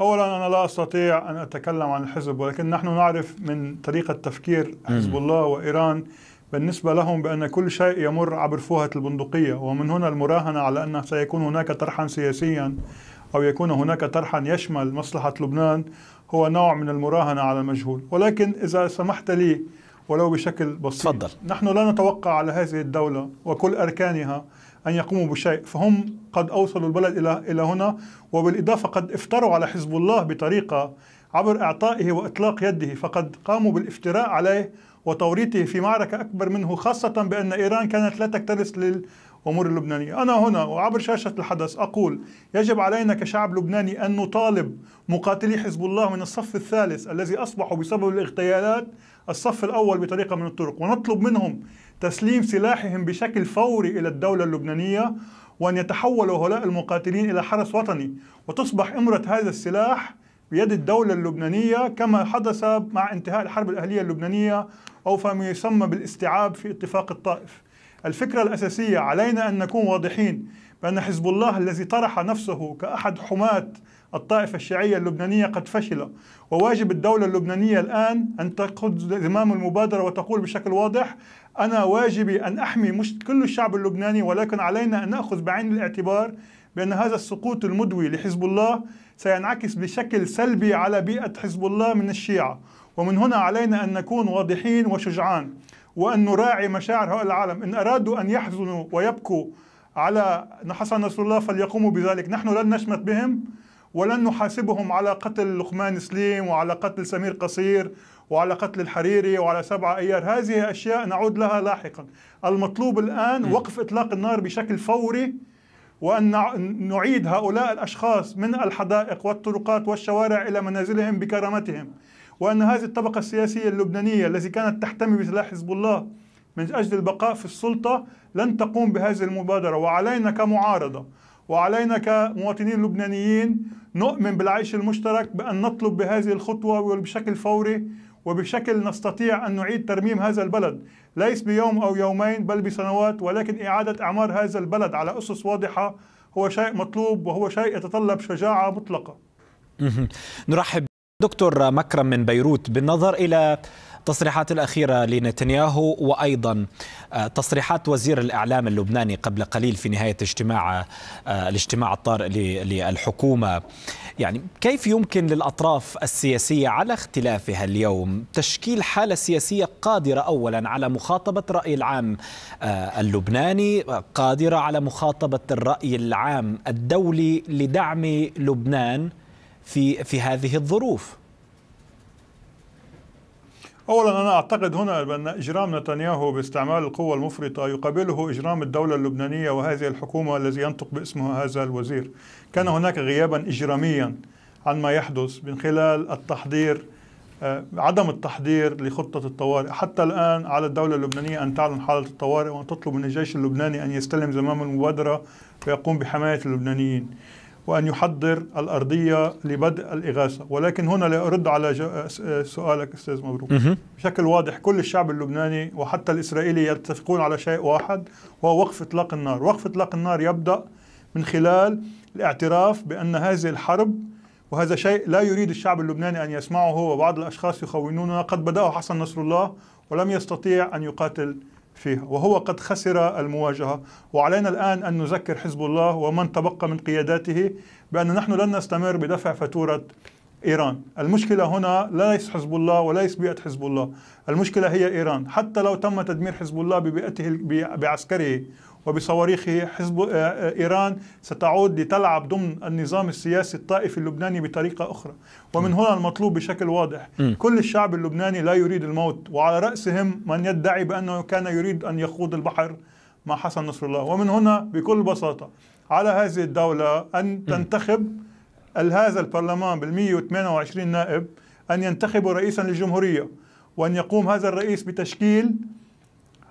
اولا انا لا استطيع ان اتكلم عن الحزب ولكن نحن نعرف من طريقه تفكير حزب الله وايران بالنسبه لهم بان كل شيء يمر عبر فوهه البندقيه ومن هنا المراهنه على ان سيكون هناك طرحا سياسيا او يكون هناك طرحا يشمل مصلحه لبنان هو نوع من المراهنه على المجهول ولكن اذا سمحت لي ولو بشكل بسيط تفضل. نحن لا نتوقع على هذه الدوله وكل اركانها أن يقوموا بشيء فهم قد أوصلوا البلد إلى, إلى هنا وبالإضافة قد افتروا على حزب الله بطريقة عبر إعطائه وإطلاق يده فقد قاموا بالافتراء عليه وتوريطه في معركة أكبر منه خاصة بأن إيران كانت لا تكترث للأمور اللبنانية أنا هنا وعبر شاشة الحدث أقول يجب علينا كشعب لبناني أن نطالب مقاتلي حزب الله من الصف الثالث الذي أصبحوا بسبب الاغتيالات الصف الأول بطريقة من الطرق ونطلب منهم تسليم سلاحهم بشكل فوري إلى الدولة اللبنانية وأن يتحول هؤلاء المقاتلين إلى حرس وطني وتصبح إمرة هذا السلاح بيد الدولة اللبنانية كما حدث مع انتهاء الحرب الأهلية اللبنانية أو فيما يسمى بالاستيعاب في اتفاق الطائف الفكرة الأساسية علينا أن نكون واضحين بأن حزب الله الذي طرح نفسه كأحد حماة الطائفة الشيعية اللبنانية قد فشل وواجب الدولة اللبنانية الآن أن تأخذ زمام المبادرة وتقول بشكل واضح أنا واجبي أن أحمي مش كل الشعب اللبناني ولكن علينا أن نأخذ بعين الاعتبار بأن هذا السقوط المدوي لحزب الله سينعكس بشكل سلبي على بيئة حزب الله من الشيعة ومن هنا علينا أن نكون واضحين وشجعان وأن نراعي مشاعر هؤلاء العالم إن أرادوا أن يحزنوا ويبكوا على حسن نصر الله فليقوموا بذلك نحن لن نشمت بهم ولن نحاسبهم على قتل لقمان سليم وعلى قتل سمير قصير وعلى قتل الحريري وعلى سبعة أيار هذه أشياء نعود لها لاحقا المطلوب الآن وقف إطلاق النار بشكل فوري وأن نعيد هؤلاء الأشخاص من الحدائق والطرقات والشوارع إلى منازلهم بكرامتهم وأن هذه الطبقة السياسية اللبنانية التي كانت تحتمي بسلاح حزب الله من أجل البقاء في السلطة لن تقوم بهذه المبادرة وعلينا كمعارضة وعلينا كمواطنين لبنانيين نؤمن بالعيش المشترك بأن نطلب بهذه الخطوة وبشكل فوري وبشكل نستطيع أن نعيد ترميم هذا البلد ليس بيوم أو يومين بل بسنوات ولكن إعادة أعمار هذا البلد على أسس واضحة هو شيء مطلوب وهو شيء يتطلب شجاعة مطلقة نرحب دكتور مكرم من بيروت بالنظر الى التصريحات الاخيره لنتنياهو وايضا آه، تصريحات وزير الاعلام اللبناني قبل قليل في نهايه اجتماع آه، الاجتماع الطارئ للحكومه يعني كيف يمكن للاطراف السياسيه على اختلافها اليوم تشكيل حاله سياسيه قادره اولا على مخاطبه الراي العام آه، اللبناني قادره على مخاطبه الراي العام الدولي لدعم لبنان في في هذه الظروف اولا انا اعتقد هنا بان اجرام نتنياهو باستعمال القوه المفرطه يقابله اجرام الدوله اللبنانيه وهذه الحكومه الذي ينطق باسمها هذا الوزير كان نعم. هناك غيابا اجراميا عن ما يحدث من خلال التحضير آه، عدم التحضير لخطة الطوارئ حتى الآن على الدولة اللبنانية أن تعلن حالة الطوارئ وأن تطلب من الجيش اللبناني أن يستلم زمام المبادرة ويقوم بحماية اللبنانيين وأن يحضر الأرضية لبدء الإغاثة ولكن هنا لأرد على سؤالك أستاذ مبروك بشكل واضح كل الشعب اللبناني وحتى الإسرائيلي يتفقون على شيء واحد وهو وقف إطلاق النار وقف إطلاق النار يبدأ من خلال الاعتراف بأن هذه الحرب وهذا شيء لا يريد الشعب اللبناني أن يسمعه وبعض الأشخاص يخونونه قد بدأه حسن نصر الله ولم يستطيع أن يقاتل فيه وهو قد خسر المواجهة وعلينا الآن أن نذكر حزب الله ومن تبقى من قياداته بأن نحن لن نستمر بدفع فاتورة إيران المشكلة هنا ليس حزب الله وليس بيئة حزب الله المشكلة هي إيران حتى لو تم تدمير حزب الله ببيئته بعسكره وبصواريخه حزب آه، آه، إيران ستعود لتلعب ضمن النظام السياسي الطائفي اللبناني بطريقة أخرى ومن هنا المطلوب بشكل واضح كل الشعب اللبناني لا يريد الموت وعلى رأسهم من يدعي بأنه كان يريد أن يخوض البحر مع حسن نصر الله ومن هنا بكل بساطة على هذه الدولة أن تنتخب هذا البرلمان بال 128 نائب أن ينتخب رئيسا للجمهورية وأن يقوم هذا الرئيس بتشكيل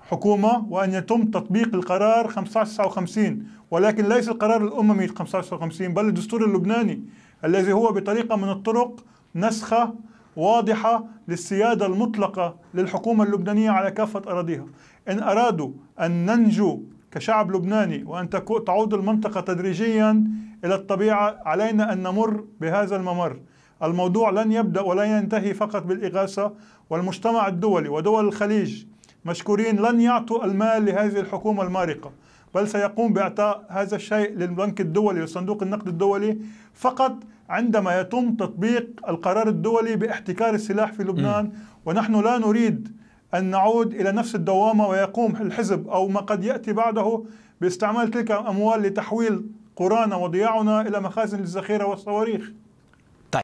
حكومة وأن يتم تطبيق القرار 1559 ولكن ليس القرار الأممي 1559 بل الدستور اللبناني الذي هو بطريقة من الطرق نسخة واضحة للسيادة المطلقة للحكومة اللبنانية على كافة أراضيها إن أرادوا أن ننجو كشعب لبناني وأن تعود المنطقة تدريجيا إلى الطبيعة علينا أن نمر بهذا الممر الموضوع لن يبدأ ولا ينتهي فقط بالإغاثة والمجتمع الدولي ودول الخليج مشكورين لن يعطوا المال لهذه الحكومة المارقة بل سيقوم بإعطاء هذا الشيء للبنك الدولي وصندوق النقد الدولي فقط عندما يتم تطبيق القرار الدولي باحتكار السلاح في لبنان م. ونحن لا نريد أن نعود إلى نفس الدوامة ويقوم الحزب أو ما قد يأتي بعده باستعمال تلك الأموال لتحويل قرانا وضياعنا إلى مخازن الذخيرة والصواريخ